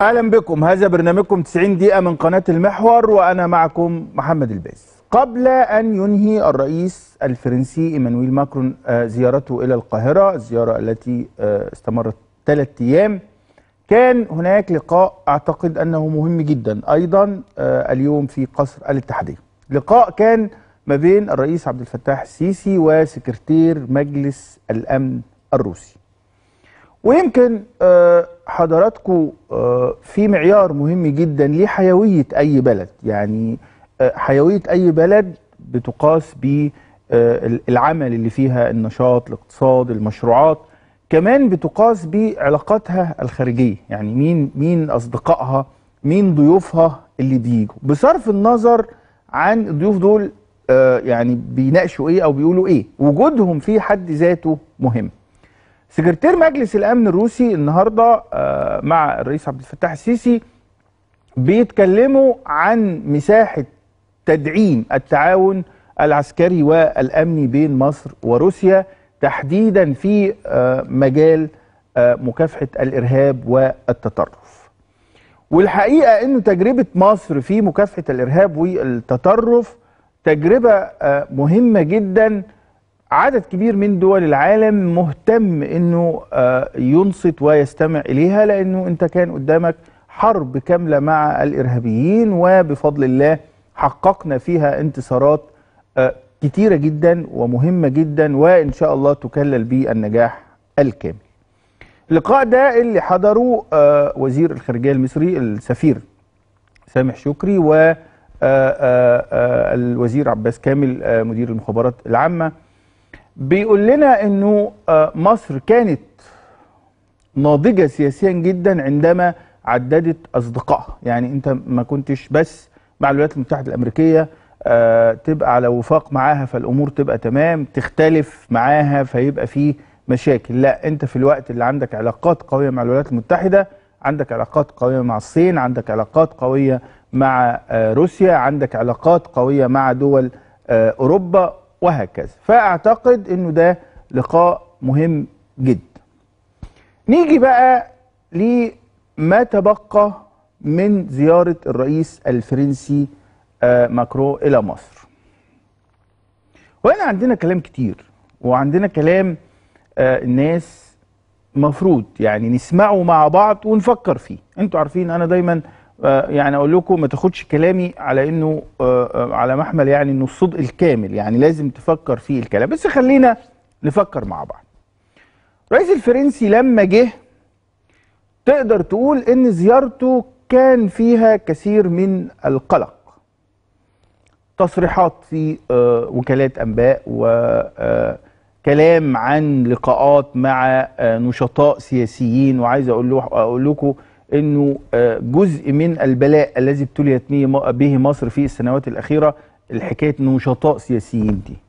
اهلا بكم هذا برنامجكم 90 دقيقه من قناه المحور وانا معكم محمد الباز قبل ان ينهي الرئيس الفرنسي ايمانويل ماكرون آه، زيارته الى القاهره الزياره التي آه، استمرت ثلاث ايام كان هناك لقاء اعتقد انه مهم جدا ايضا آه، اليوم في قصر الاتحاديه لقاء كان ما بين الرئيس عبد الفتاح السيسي وسكرتير مجلس الامن الروسي ويمكن آه، حضراتكم آه، في معيار مهم جدا لحيوية أي بلد يعني آه، حيوية أي بلد بتقاس بالعمل اللي فيها النشاط الاقتصاد المشروعات كمان بتقاس بعلاقاتها الخارجية يعني مين مين أصدقائها مين ضيوفها اللي بيجوا بصرف النظر عن الضيوف دول يعني بيناقشوا ايه او بيقولوا ايه وجودهم في حد ذاته مهم سكرتير مجلس الامن الروسي النهارده آه، مع الرئيس عبد الفتاح السيسي بيتكلموا عن مساحه تدعيم التعاون العسكري والامني بين مصر وروسيا تحديدا في آه، مجال آه، مكافحه الارهاب والتطرف. والحقيقه انه تجربه مصر في مكافحه الارهاب والتطرف تجربه مهمه جدا عدد كبير من دول العالم مهتم انه آه، ينصت ويستمع اليها لانه انت كان قدامك حرب كامله مع الارهابيين وبفضل الله حققنا فيها انتصارات آه، كتيره جدا ومهمه جدا وان شاء الله تكلل به النجاح الكامل. اللقاء ده اللي حضروا آه، وزير الخارجيه المصري السفير سامح شكري و الوزير عباس كامل مدير المخابرات العامه بيقول لنا انه آه، مصر كانت ناضجه سياسيا جدا عندما عددت اصدقائها يعني انت ما كنتش بس مع الولايات المتحده الامريكيه آه، تبقى على وفاق معاها فالامور تبقى تمام تختلف معاها فيبقى فيه مشاكل لا انت في الوقت اللي عندك علاقات قويه مع الولايات المتحده عندك علاقات قويه مع الصين عندك علاقات قويه مع آه، روسيا عندك علاقات قويه مع دول اوروبا وهكذا فاعتقد انه ده لقاء مهم جدا نيجي بقى لما تبقى من زيارة الرئيس الفرنسي آه، ماكرو إلى مصر وهنا عندنا كلام كتير وعندنا كلام آه، الناس مفروض يعني نسمعه مع بعض ونفكر فيه انتوا عارفين انا دايما آه، يعني اقول لكم ما تاخدش كلامي على انه آه، آه، على محمل يعني انه الصدق الكامل يعني لازم تفكر في الكلام بس خلينا نفكر مع بعض الرئيس الفرنسي لما جه تقدر تقول ان زيارته كان فيها كثير من القلق تصريحات في وكالات انباء وكلام عن لقاءات مع نشطاء سياسيين وعايز اقول له اقول لكم انه آه، جزء من البلاء الذي ابتليت به مصر في السنوات الاخيره الحكايه نشطاء سياسيين دي